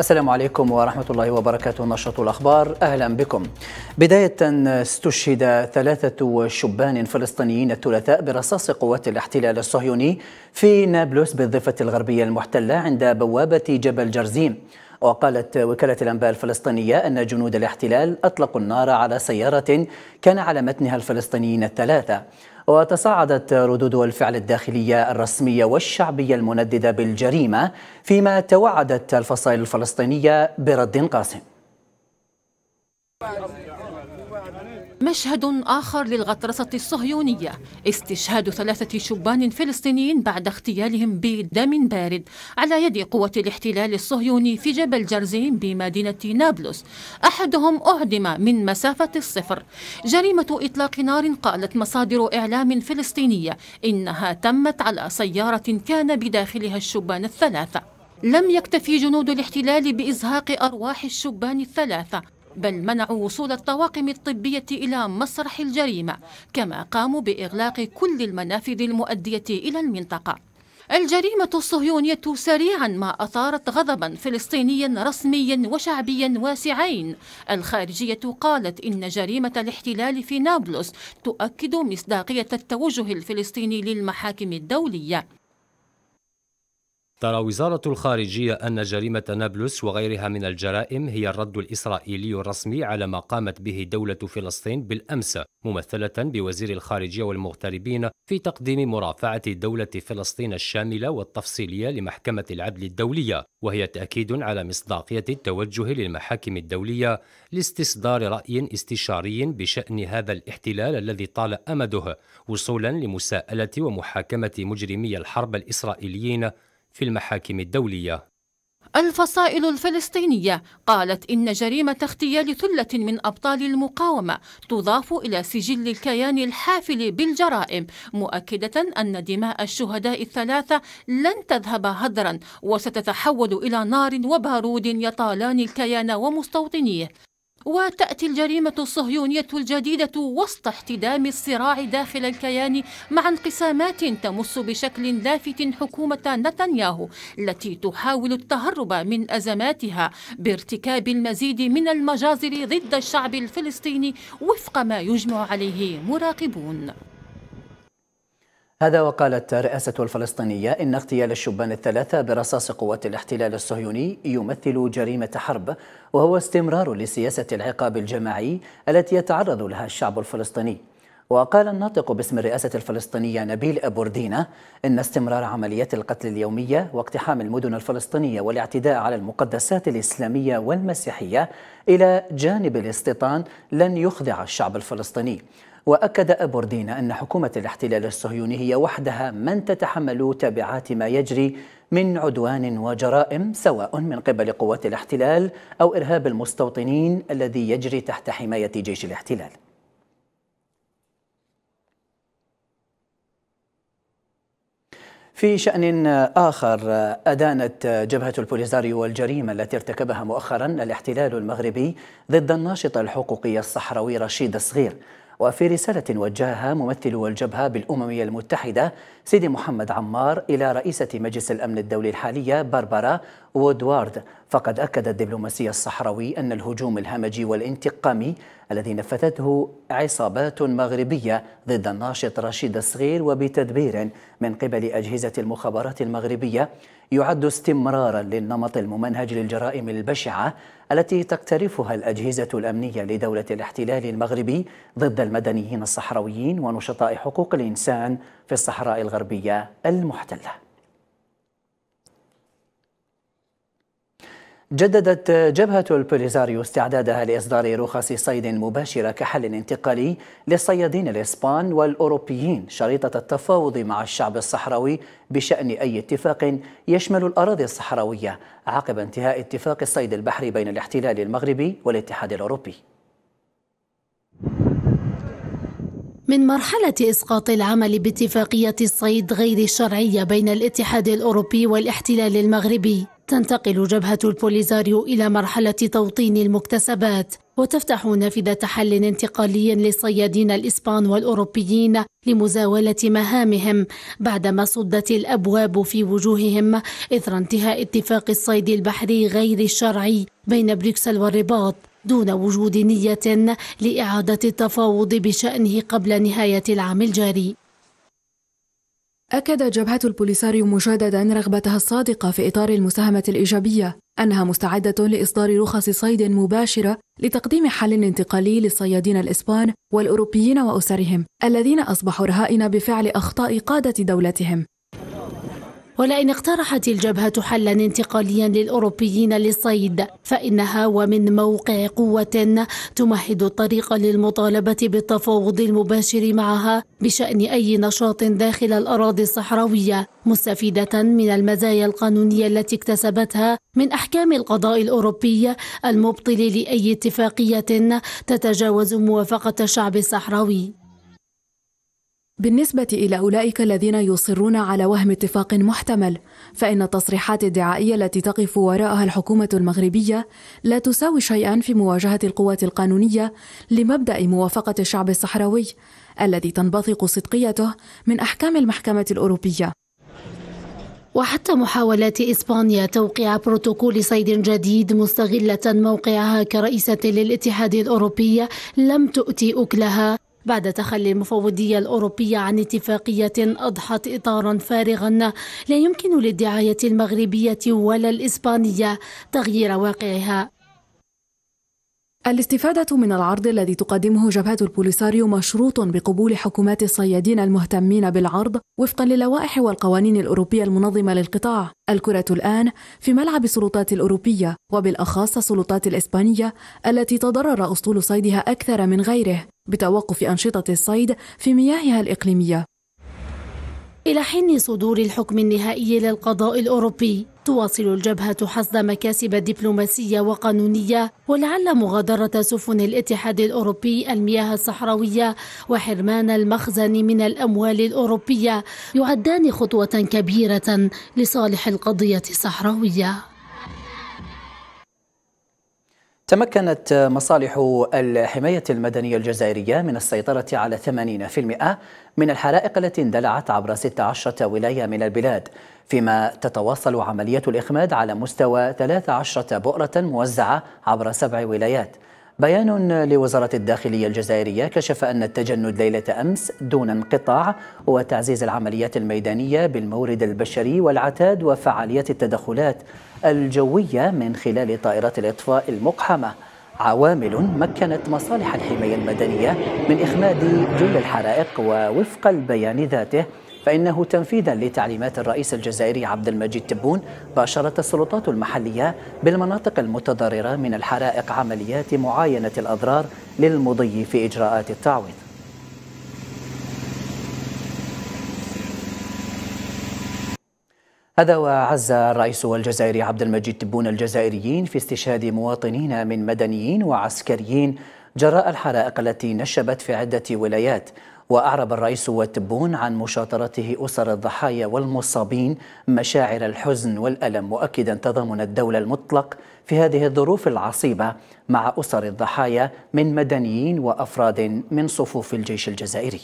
السلام عليكم ورحمة الله وبركاته نشرة الأخبار أهلا بكم بداية استشهد ثلاثة شبان فلسطينيين الثلاثاء برصاص قوات الاحتلال الصهيوني في نابلس بالضفة الغربية المحتلة عند بوابة جبل جرزيم وقالت وكالة الأنباء الفلسطينية أن جنود الاحتلال أطلقوا النار على سيارة كان على متنها الفلسطينيين الثلاثة وتصاعدت ردود الفعل الداخلية الرسمية والشعبية المنددة بالجريمة فيما توعدت الفصائل الفلسطينية برد قاسم مشهد آخر للغطرسة الصهيونية استشهاد ثلاثة شبان فلسطينيين بعد اغتيالهم بدم بارد على يد قوة الاحتلال الصهيوني في جبل جرزين بمدينة نابلس أحدهم أعدم من مسافة الصفر جريمة إطلاق نار قالت مصادر إعلام فلسطينية إنها تمت على سيارة كان بداخلها الشبان الثلاثة لم يكتفي جنود الاحتلال بإزهاق أرواح الشبان الثلاثة بل منعوا وصول الطواقم الطبية إلى مسرح الجريمة كما قاموا بإغلاق كل المنافذ المؤدية إلى المنطقة الجريمة الصهيونية سريعا ما أثارت غضبا فلسطينيا رسميا وشعبيا واسعين الخارجية قالت إن جريمة الاحتلال في نابلس تؤكد مصداقية التوجه الفلسطيني للمحاكم الدولية ترى وزارة الخارجية أن جريمة نابلس وغيرها من الجرائم هي الرد الإسرائيلي الرسمي على ما قامت به دولة فلسطين بالأمس ممثلة بوزير الخارجية والمغتربين في تقديم مرافعة دولة فلسطين الشاملة والتفصيلية لمحكمة العدل الدولية وهي تأكيد على مصداقية التوجه للمحاكم الدولية لاستصدار رأي استشاري بشأن هذا الاحتلال الذي طال أمده وصولا لمساءلة ومحاكمة مجرمي الحرب الإسرائيليين في المحاكم الدولية الفصائل الفلسطينية قالت إن جريمة اغتيال ثلة من أبطال المقاومة تضاف إلى سجل الكيان الحافل بالجرائم مؤكدة أن دماء الشهداء الثلاثة لن تذهب هدرا وستتحول إلى نار وبارود يطالان الكيان ومستوطنيه وتأتي الجريمة الصهيونية الجديدة وسط احتدام الصراع داخل الكيان مع انقسامات تمس بشكل لافت حكومة نتنياهو التي تحاول التهرب من أزماتها بارتكاب المزيد من المجازر ضد الشعب الفلسطيني وفق ما يجمع عليه مراقبون هذا وقالت رئاسة الفلسطينية إن اغتيال الشبان الثلاثة برصاص قوات الاحتلال الصهيوني يمثل جريمة حرب وهو استمرار لسياسة العقاب الجماعي التي يتعرض لها الشعب الفلسطيني وقال الناطق باسم الرئاسة الفلسطينية نبيل أبوردينا إن استمرار عمليات القتل اليومية واقتحام المدن الفلسطينية والاعتداء على المقدسات الإسلامية والمسيحية إلى جانب الاستيطان لن يخضع الشعب الفلسطيني وأكد أبوردينا أن حكومة الاحتلال الصهيوني هي وحدها من تتحمل تبعات ما يجري من عدوان وجرائم سواء من قبل قوات الاحتلال أو إرهاب المستوطنين الذي يجري تحت حماية جيش الاحتلال في شأن آخر أدانت جبهة البوليزاريو والجريمة التي ارتكبها مؤخرا الاحتلال المغربي ضد الناشط الحقوقي الصحراوي رشيد الصغير وفي رسالة وجهها ممثل الجبهة بالأمم المتحدة سيدي محمد عمار إلى رئيسة مجلس الأمن الدولي الحالية باربرا وودوارد فقد أكد الدبلوماسي الصحراوي أن الهجوم الهمجي والانتقامي الذي نفذته عصابات مغربية ضد الناشط رشيد الصغير وبتدبير من قبل أجهزة المخابرات المغربية يعد استمرارا للنمط الممنهج للجرائم البشعة التي تقترفها الأجهزة الأمنية لدولة الاحتلال المغربي ضد المدنيين الصحراويين ونشطاء حقوق الإنسان في الصحراء الغربية المحتلة جددت جبهة البوليزاريو استعدادها لإصدار رخص صيد مباشرة كحل انتقالي للصيادين الإسبان والأوروبيين شريطة التفاوض مع الشعب الصحراوي بشأن أي اتفاق يشمل الأراضي الصحراوية عقب انتهاء اتفاق الصيد البحري بين الاحتلال المغربي والاتحاد الأوروبي من مرحلة إسقاط العمل باتفاقية الصيد غير الشرعية بين الاتحاد الأوروبي والاحتلال المغربي تنتقل جبهة البوليزاريو إلى مرحلة توطين المكتسبات وتفتح نافذة حل انتقالي للصيادين الإسبان والأوروبيين لمزاولة مهامهم بعدما صدت الأبواب في وجوههم إثر انتهاء اتفاق الصيد البحري غير الشرعي بين بروكسل والرباط دون وجود نية لإعادة التفاوض بشأنه قبل نهاية العام الجاري أكد جبهة البوليساريو مجددا رغبتها الصادقة في إطار المساهمة الإيجابية أنها مستعدة لإصدار رخص صيد مباشرة لتقديم حل انتقالي للصيادين الإسبان والأوروبيين وأسرهم الذين أصبحوا رهائن بفعل أخطاء قادة دولتهم ولئن اقترحت الجبهة حلا انتقاليا للأوروبيين للصيد فإنها ومن موقع قوة تمهد الطريق للمطالبة بالتفاوض المباشر معها بشأن أي نشاط داخل الأراضي الصحراوية مستفيدة من المزايا القانونية التي اكتسبتها من أحكام القضاء الأوروبي المبطل لأي اتفاقية تتجاوز موافقة الشعب الصحراوي بالنسبة إلى أولئك الذين يصرون على وهم اتفاق محتمل، فإن التصريحات الدعائية التي تقف وراءها الحكومة المغربية لا تساوي شيئا في مواجهة القوات القانونية لمبدأ موافقة الشعب الصحراوي الذي تنبثق صدقيته من أحكام المحكمة الأوروبية. وحتى محاولات إسبانيا توقيع بروتوكول صيد جديد مستغلة موقعها كرئيسة للاتحاد الأوروبي لم تؤتي أكلها بعد تخلي المفوضية الأوروبية عن اتفاقية أضحت إطارا فارغا لا يمكن للدعاية المغربية ولا الإسبانية تغيير واقعها الاستفادة من العرض الذي تقدمه جبهة البوليساريو مشروط بقبول حكومات الصيادين المهتمين بالعرض وفقا للوائح والقوانين الأوروبية المنظمة للقطاع الكرة الآن في ملعب السلطات الأوروبية وبالأخص السلطات الإسبانية التي تضرر أسطول صيدها أكثر من غيره بتوقف أنشطة الصيد في مياهها الإقليمية إلى حين صدور الحكم النهائي للقضاء الأوروبي تواصل الجبهة حصد مكاسب دبلوماسية وقانونية ولعل مغادرة سفن الاتحاد الأوروبي المياه الصحراوية وحرمان المخزن من الأموال الأوروبية يعدان خطوة كبيرة لصالح القضية الصحراوية تمكنت مصالح الحماية المدنية الجزائرية من السيطرة على 80% من الحرائق التي اندلعت عبر 16 ولاية من البلاد فيما تتواصل عملية الإخماد على مستوى 13 بؤرة موزعة عبر سبع ولايات بيان لوزارة الداخلية الجزائرية كشف أن التجند ليلة أمس دون انقطاع وتعزيز العمليات الميدانية بالمورد البشري والعتاد وفعالية التدخلات الجوية من خلال طائرات الإطفاء المقحمة عوامل مكنت مصالح الحماية المدنية من إخماد جل الحرائق ووفق البيان ذاته فإنه تنفيذا لتعليمات الرئيس الجزائري عبد المجيد تبون باشرت السلطات المحلية بالمناطق المتضررة من الحرائق عمليات معاينة الأضرار للمضي في إجراءات التعويض هذا وعز الرئيس الجزائري عبد المجيد تبون الجزائريين في استشهاد مواطنين من مدنيين وعسكريين جراء الحرائق التي نشبت في عدة ولايات وأعرب الرئيس واتبون عن مشاطرته أسر الضحايا والمصابين مشاعر الحزن والألم مؤكدا تضامن الدولة المطلق في هذه الظروف العصيبة مع أسر الضحايا من مدنيين وأفراد من صفوف الجيش الجزائري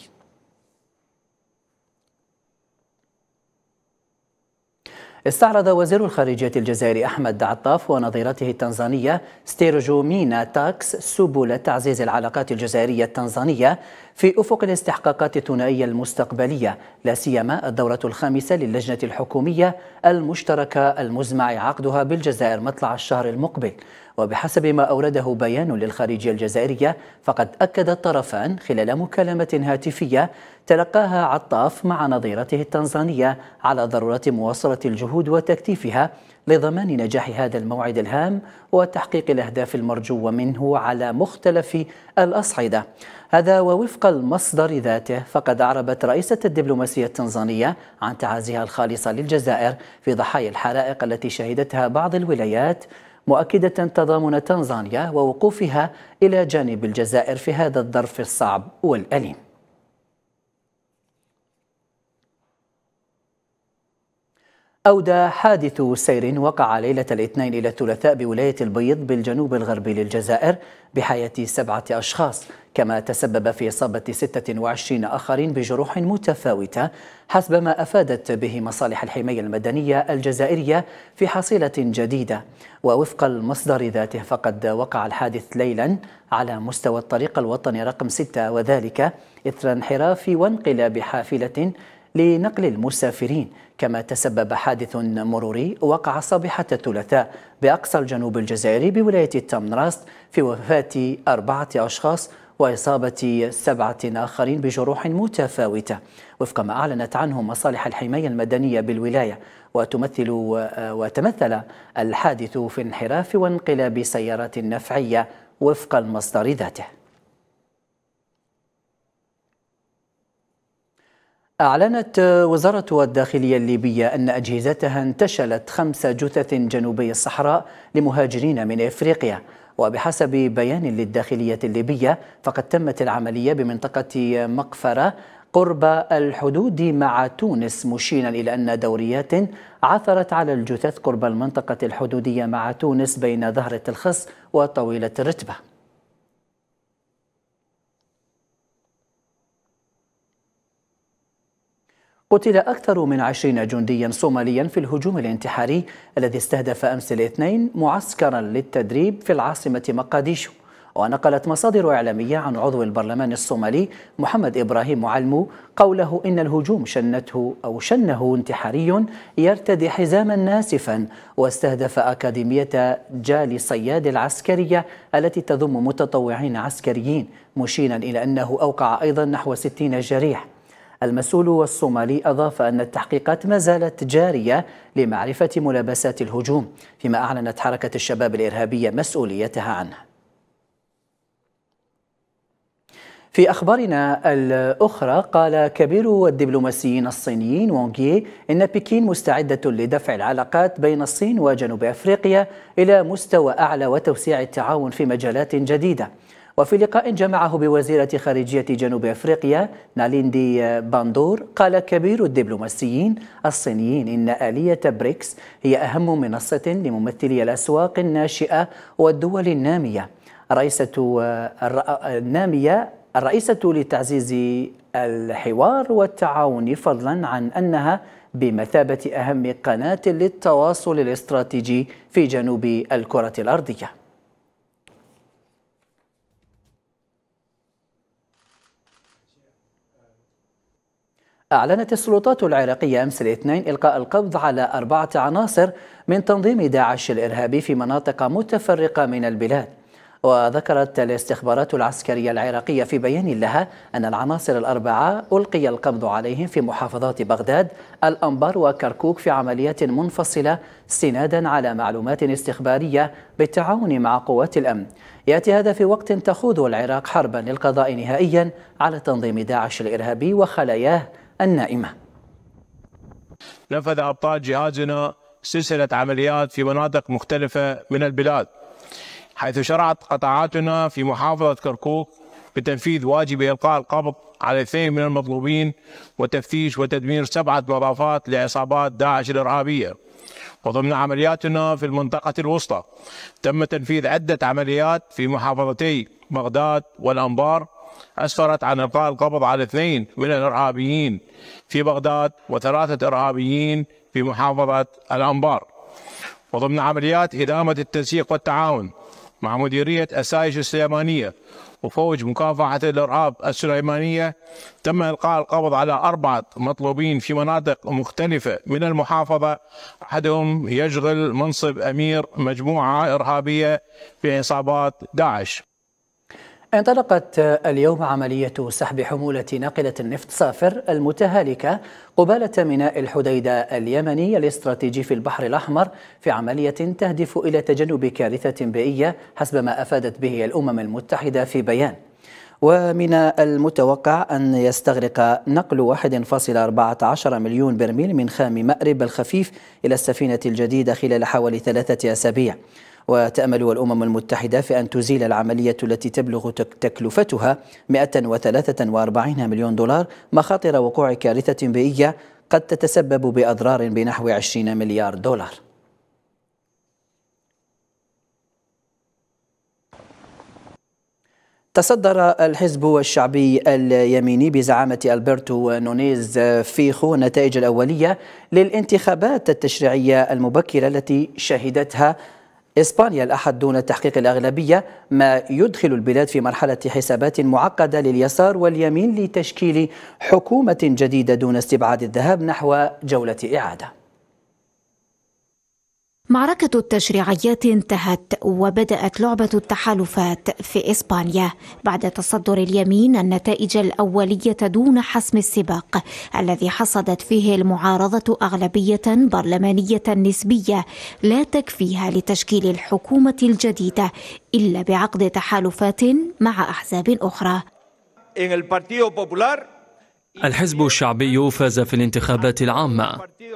استعرض وزير الخارجية الجزائري أحمد عطاف ونظيرته التنزانية ستيرجومينا تاكس سبل تعزيز العلاقات الجزائرية التنزانية في أفق الاستحقاقات الثنائية المستقبلية لا سيما الدورة الخامسة للجنة الحكومية المشتركة المزمع عقدها بالجزائر مطلع الشهر المقبل وبحسب ما أورده بيان للخارجية الجزائرية فقد أكد الطرفان خلال مكالمة هاتفية تلقاها عطاف مع نظيرته التنزانية على ضرورة مواصلة الجهود وتكثيفها لضمان نجاح هذا الموعد الهام وتحقيق الأهداف المرجوة منه على مختلف الأصعدة هذا ووفق المصدر ذاته فقد أعربت رئيسة الدبلوماسية التنزانية عن تعازيها الخالصة للجزائر في ضحايا الحرائق التي شهدتها بعض الولايات مؤكدة تضامن تنزانيا ووقوفها إلى جانب الجزائر في هذا الظرف الصعب والأليم أودى حادث سير وقع ليلة الاثنين إلى الثلاثاء بولاية البيض بالجنوب الغربي للجزائر بحياة سبعة أشخاص كما تسبب في إصابة 26 آخرين بجروح متفاوتة حسب ما أفادت به مصالح الحماية المدنية الجزائرية في حصيلة جديدة ووفق المصدر ذاته فقد وقع الحادث ليلا على مستوى الطريق الوطني رقم 6 وذلك إثر انحراف وانقلاب حافلة لنقل المسافرين كما تسبب حادث مروري وقع صباحة الثلاثاء بأقصى الجنوب الجزائري بولاية تامنراست في وفاة أربعة أشخاص وإصابة سبعة آخرين بجروح متفاوتة وفق ما أعلنت عنه مصالح الحماية المدنية بالولاية وتمثل وتمثل الحادث في انحراف وانقلاب سيارات نفعية وفق المصدر ذاته أعلنت وزارة الداخلية الليبية أن أجهزتها انتشلت خمس جثث جنوبي الصحراء لمهاجرين من إفريقيا وبحسب بيان للداخلية الليبية فقد تمت العملية بمنطقة مقفرة قرب الحدود مع تونس مشينا إلى أن دوريات عثرت على الجثث قرب المنطقة الحدودية مع تونس بين ظهرة الخص وطويلة الرتبة قتل أكثر من عشرين جنديا صوماليا في الهجوم الانتحاري الذي استهدف أمس الاثنين معسكرا للتدريب في العاصمة مقاديشو ونقلت مصادر إعلامية عن عضو البرلمان الصومالي محمد إبراهيم علمو قوله إن الهجوم شنته أو شنه انتحاري يرتدي حزاما ناسفا واستهدف أكاديمية جالي صياد العسكرية التي تضم متطوعين عسكريين مشينا إلى أنه أوقع أيضا نحو 60 جريح المسؤول الصومالي أضاف أن التحقيقات ما زالت جارية لمعرفة ملابسات الهجوم فيما أعلنت حركة الشباب الإرهابية مسؤوليتها عنه في أخبارنا الأخرى قال كبير الدبلوماسيين الصينيين وونغ إن بكين مستعدة لدفع العلاقات بين الصين وجنوب أفريقيا إلى مستوى أعلى وتوسيع التعاون في مجالات جديدة وفي لقاء جمعه بوزيرة خارجية جنوب أفريقيا ناليندي باندور قال كبير الدبلوماسيين الصينيين إن آلية بريكس هي أهم منصة لممثلي الأسواق الناشئة والدول النامية رئيسة النامية الرئيسة لتعزيز الحوار والتعاون فضلا عن أنها بمثابة أهم قناة للتواصل الاستراتيجي في جنوب الكرة الأرضية أعلنت السلطات العراقية أمس الاثنين إلقاء القبض على أربعة عناصر من تنظيم داعش الإرهابي في مناطق متفرقة من البلاد وذكرت الاستخبارات العسكرية العراقية في بيان لها أن العناصر الأربعة ألقي القبض عليهم في محافظات بغداد الأنبار وكركوك في عمليات منفصلة استنادا على معلومات استخبارية بالتعاون مع قوات الأمن يأتي هذا في وقت تخوض العراق حربا للقضاء نهائيا على تنظيم داعش الإرهابي وخلاياه النائمة نفذ أبطال جهازنا سلسلة عمليات في مناطق مختلفة من البلاد حيث شرعت قطاعاتنا في محافظة كركوك بتنفيذ واجب إلقاء القبض على اثنين من المطلوبين وتفتيش وتدمير سبعة مضافات لعصابات داعش الإرهابية وضمن عملياتنا في المنطقة الوسطى تم تنفيذ عدة عمليات في محافظتي بغداد والأنبار أسفرت عن إلقاء القبض على اثنين من الإرهابيين في بغداد وثلاثة إرهابيين في محافظة الأنبار وضمن عمليات إدامة التنسيق والتعاون مع مديرية أسايش السليمانية وفوج مكافحة الإرهاب السليمانية تم إلقاء القبض على أربعة مطلوبين في مناطق مختلفة من المحافظة أحدهم يشغل منصب أمير مجموعة إرهابية في عصابات داعش انطلقت اليوم عملية سحب حمولة ناقلة النفط صافر المتهالكة قبالة ميناء الحديدة اليمني الاستراتيجي في البحر الأحمر في عملية تهدف إلى تجنب كارثة بيئية حسب ما أفادت به الأمم المتحدة في بيان ومن المتوقع أن يستغرق نقل 1.14 مليون برميل من خام مأرب الخفيف إلى السفينة الجديدة خلال حوالي ثلاثة أسابيع وتأمل الأمم المتحدة في أن تزيل العملية التي تبلغ تكلفتها 143 مليون دولار مخاطر وقوع كارثة بيئية قد تتسبب بأضرار بنحو 20 مليار دولار تصدر الحزب الشعبي اليميني بزعامة ألبرتو نونيز فيخو النتائج الأولية للانتخابات التشريعية المبكرة التي شهدتها إسبانيا الأحد دون تحقيق الأغلبية ما يدخل البلاد في مرحلة حسابات معقدة لليسار واليمين لتشكيل حكومة جديدة دون استبعاد الذهاب نحو جولة إعادة معركة التشريعيات انتهت وبدأت لعبة التحالفات في إسبانيا بعد تصدر اليمين النتائج الأولية دون حسم السباق الذي حصدت فيه المعارضة أغلبية برلمانية نسبية لا تكفيها لتشكيل الحكومة الجديدة إلا بعقد تحالفات مع أحزاب أخرى. En el Partido Popular الحزب الشعبي فاز في الانتخابات العامة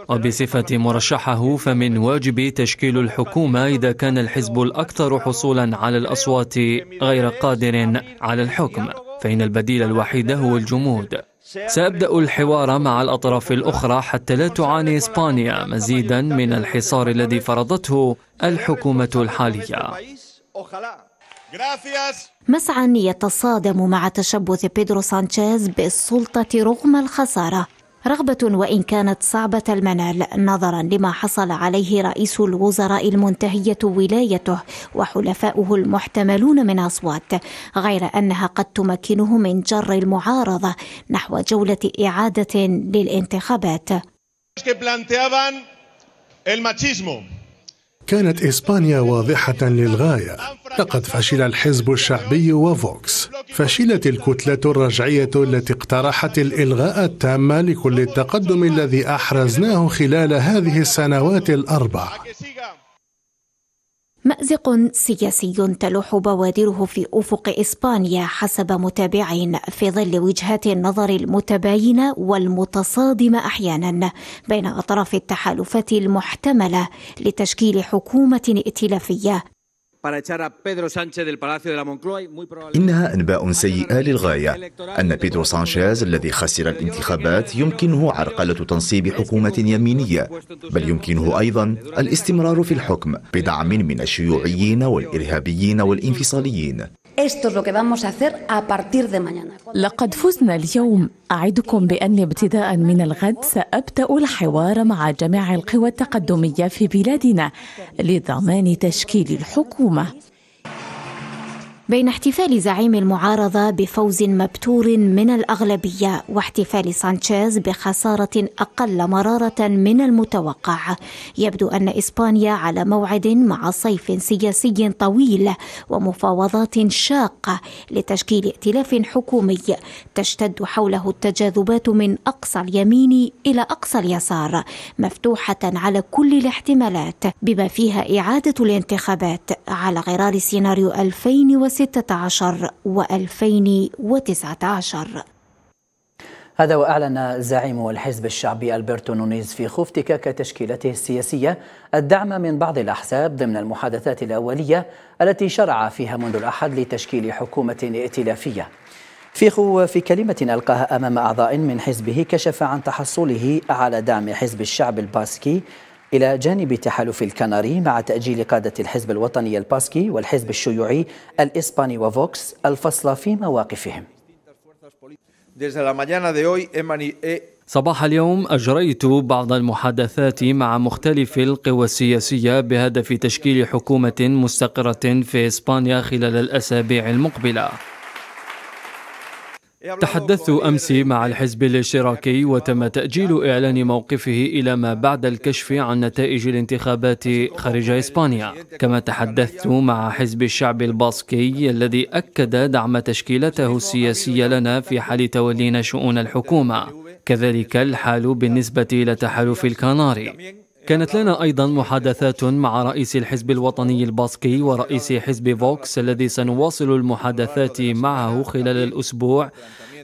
وبصفة مرشحه فمن واجب تشكيل الحكومة إذا كان الحزب الأكثر حصولا على الأصوات غير قادر على الحكم فإن البديل الوحيد هو الجمود سأبدأ الحوار مع الأطراف الأخرى حتى لا تعاني إسبانيا مزيدا من الحصار الذي فرضته الحكومة الحالية مسعى يتصادم مع تشبث بيدرو سانشيز بالسلطة رغم الخسارة رغبة وإن كانت صعبة المنال نظرا لما حصل عليه رئيس الوزراء المنتهية ولايته وحلفاؤه المحتملون من أصوات غير أنها قد تمكنه من جر المعارضة نحو جولة إعادة للانتخابات كانت إسبانيا واضحة للغاية لقد فشل الحزب الشعبي وفوكس فشلت الكتلة الرجعية التي اقترحت الإلغاء التام لكل التقدم الذي أحرزناه خلال هذه السنوات الأربع مأزق سياسي تلوح بوادره في أفق إسبانيا حسب متابعين في ظل وجهات النظر المتباينة والمتصادمة أحيانا بين أطراف التحالفات المحتملة لتشكيل حكومة ائتلافية إنها أنباء سيئة للغاية أن بيدرو سانشيز الذي خسر الانتخابات يمكنه عرقلة تنصيب حكومة يمينية بل يمكنه أيضا الاستمرار في الحكم بدعم من الشيوعيين والإرهابيين والانفصاليين لقد فزنا اليوم أعدكم بأني ابتداء من الغد سأبدأ الحوار مع جميع القوى التقدمية في بلادنا لضمان تشكيل الحكومة بين احتفال زعيم المعارضة بفوز مبتور من الأغلبية واحتفال سانشيز بخسارة أقل مرارة من المتوقع يبدو أن إسبانيا على موعد مع صيف سياسي طويل ومفاوضات شاقة لتشكيل ائتلاف حكومي تشتد حوله التجاذبات من أقصى اليمين إلى أقصى اليسار مفتوحة على كل الاحتمالات بما فيها إعادة الانتخابات على غرار سيناريو 2016 2016 و2019 هذا وأعلن زعيم الحزب الشعبي ألبرتو نونيز في خفتك كتشكيلته السياسية الدعم من بعض الأحزاب ضمن المحادثات الأولية التي شرع فيها منذ الأحد لتشكيل حكومة ائتلافية فيخو في كلمة ألقاها أمام أعضاء من حزبه كشف عن تحصله على دعم حزب الشعب الباسكي إلى جانب تحالف الكناري مع تأجيل قادة الحزب الوطني الباسكي والحزب الشيوعي الإسباني وفوكس الفصل في مواقفهم eh. صباح اليوم أجريت بعض المحادثات مع مختلف القوى السياسية بهدف تشكيل حكومة مستقرة في إسبانيا خلال الأسابيع المقبلة تحدثت أمس مع الحزب الاشتراكي وتم تأجيل إعلان موقفه إلى ما بعد الكشف عن نتائج الانتخابات خارج إسبانيا كما تحدثت مع حزب الشعب الباسكي الذي أكد دعم تشكيلته السياسية لنا في حال تولينا شؤون الحكومة كذلك الحال بالنسبة إلى تحالف الكناري كانت لنا أيضا محادثات مع رئيس الحزب الوطني الباسكي ورئيس حزب فوكس الذي سنواصل المحادثات معه خلال الأسبوع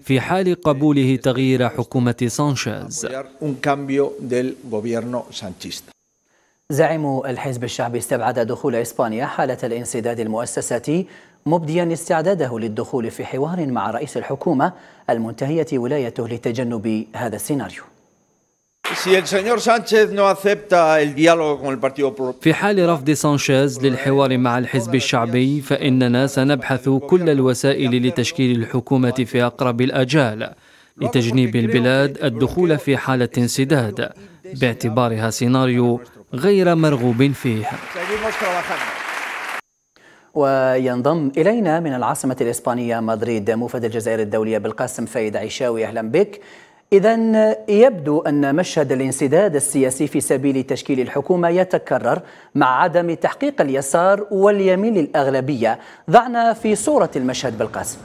في حال قبوله تغيير حكومة سانشيز زعيم الحزب الشعبي استبعد دخول إسبانيا حالة الانسداد المؤسساتي مبديا استعداده للدخول في حوار مع رئيس الحكومة المنتهية ولايته لتجنب هذا السيناريو في حال رفض سانشيز للحوار مع الحزب الشعبي فإننا سنبحث كل الوسائل لتشكيل الحكومة في أقرب الأجال لتجنيب البلاد الدخول في حالة انسداد باعتبارها سيناريو غير مرغوب فيه وينضم إلينا من العاصمة الإسبانية مدريد موفد الجزائر الدولية بالقاسم فايد عيشاوي أهلا بك إذا يبدو أن مشهد الانسداد السياسي في سبيل تشكيل الحكومة يتكرر مع عدم تحقيق اليسار واليمين الأغلبية ضعنا في صورة المشهد بالقاسم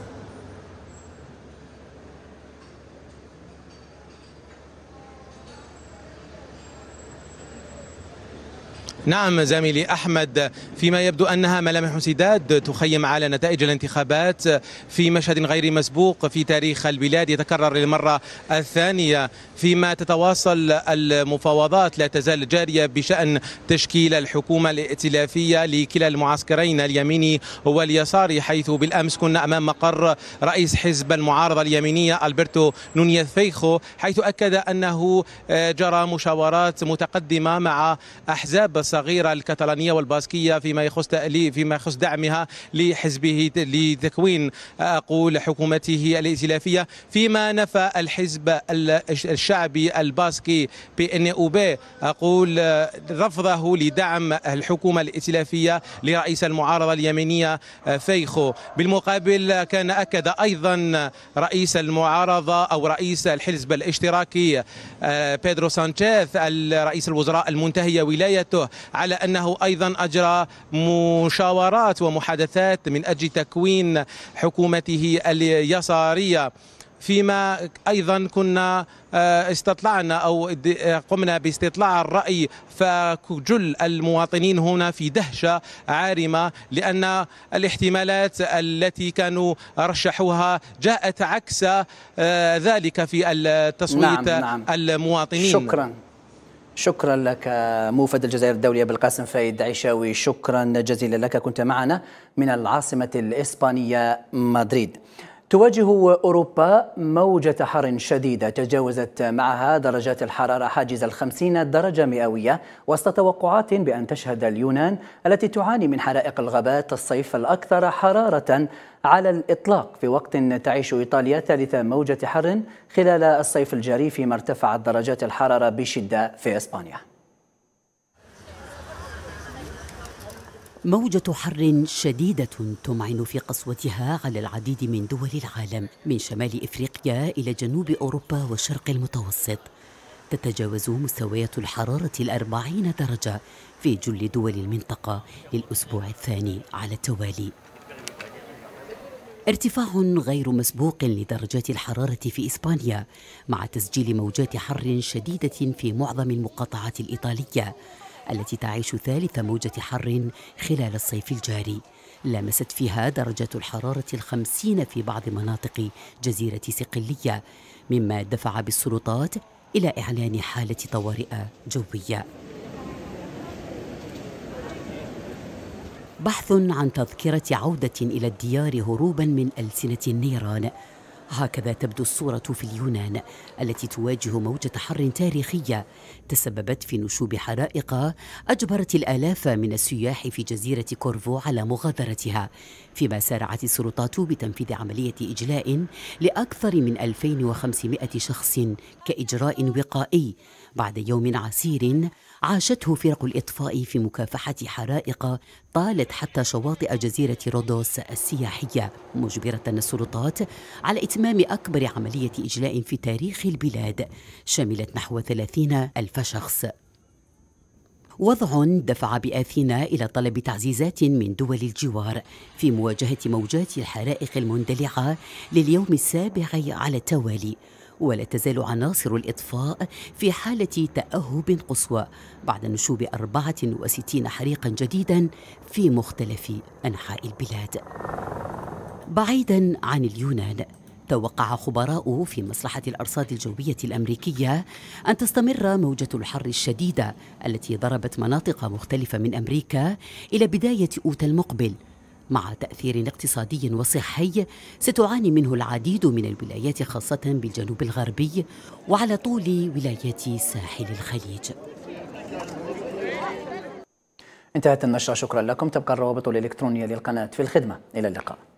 نعم زميلي احمد فيما يبدو انها ملامح سداد تخيم على نتائج الانتخابات في مشهد غير مسبوق في تاريخ البلاد يتكرر للمره الثانيه فيما تتواصل المفاوضات لا تزال جاريه بشان تشكيل الحكومه الائتلافيه لكلا المعسكرين اليميني واليساري حيث بالامس كنا امام مقر رئيس حزب المعارضه اليمينيه البرتو نونيز فيخو حيث اكد انه جرى مشاورات متقدمه مع احزاب الصغيره الكتالانيه والباسكيه فيما يخص فيما يخص دعمها لحزبه لتكوين اقول حكومته الائتلافيه فيما نفى الحزب الشعبي الباسكي بي ان او بي اقول آه، رفضه لدعم الحكومه الائتلافيه لرئيس المعارضه اليمينيه آه، فيخو بالمقابل آه، كان اكد ايضا رئيس المعارضه او رئيس الحزب الاشتراكي بيدرو سانشيز رئيس الوزراء المنتهي ولايته على أنه أيضا أجرى مشاورات ومحادثات من أجل تكوين حكومته اليسارية فيما ايضا كنا آه، استطلعنا او آه، قمنا باستطلاع الراي فجل المواطنين هنا في دهشه عارمه لان الاحتمالات التي كانوا رشحوها جاءت عكس آه، ذلك في التصويت نعم نعم. المواطنين شكرا شكرا لك موفد الجزائر الدولية بالقاسم فايد عيشاوي شكرا جزيلا لك كنت معنا من العاصمة الإسبانية مدريد تواجه أوروبا موجة حر شديدة تجاوزت معها درجات الحرارة حاجز الخمسين درجة مئوية وسط توقعات بأن تشهد اليونان التي تعاني من حرائق الغابات الصيف الأكثر حرارة على الإطلاق في وقت تعيش إيطاليا ثالث موجة حر خلال الصيف الجاري فيما ارتفعت درجات الحرارة بشدة في إسبانيا موجة حر شديدة تمعن في قسوتها على العديد من دول العالم من شمال افريقيا الى جنوب اوروبا والشرق المتوسط تتجاوز مستويات الحرارة الأربعين درجة في جل دول المنطقة للأسبوع الثاني على التوالي ارتفاع غير مسبوق لدرجات الحرارة في إسبانيا مع تسجيل موجات حر شديدة في معظم المقاطعات الإيطالية التي تعيش ثالث موجة حر خلال الصيف الجاري لامست فيها درجة الحرارة الخمسين في بعض مناطق جزيرة صقلية مما دفع بالسلطات إلى إعلان حالة طوارئ جوية بحث عن تذكرة عودة إلى الديار هروبا من ألسنة النيران هكذا تبدو الصورة في اليونان التي تواجه موجة حر تاريخية تسببت في نشوب حرائق أجبرت الآلاف من السياح في جزيرة كورفو على مغادرتها فيما سارعت السلطات بتنفيذ عملية إجلاء لأكثر من 2500 شخص كإجراء وقائي بعد يوم عسير عاشته فرق الإطفاء في مكافحة حرائق طالت حتى شواطئ جزيرة رودوس السياحية مجبرة السلطات على إتمام أكبر عملية إجلاء في تاريخ البلاد شملت نحو 30 ألف شخص وضع دفع باثينا الى طلب تعزيزات من دول الجوار في مواجهه موجات الحرائق المندلعه لليوم السابع على التوالي ولا تزال عناصر الإطفاء في حالة تأهب قصوى بعد نشوب 64 حريقا جديدا في مختلف أنحاء البلاد بعيدا عن اليونان توقع خبراء في مصلحة الأرصاد الجوية الأمريكية أن تستمر موجة الحر الشديدة التي ضربت مناطق مختلفة من أمريكا إلى بداية أوتا المقبل مع تأثير اقتصادي وصحي ستعاني منه العديد من الولايات خاصة بالجنوب الغربي وعلى طول ولايات ساحل الخليج انتهت النشرة شكرا لكم تبقى الروابط الإلكترونية للقناة في الخدمة إلى اللقاء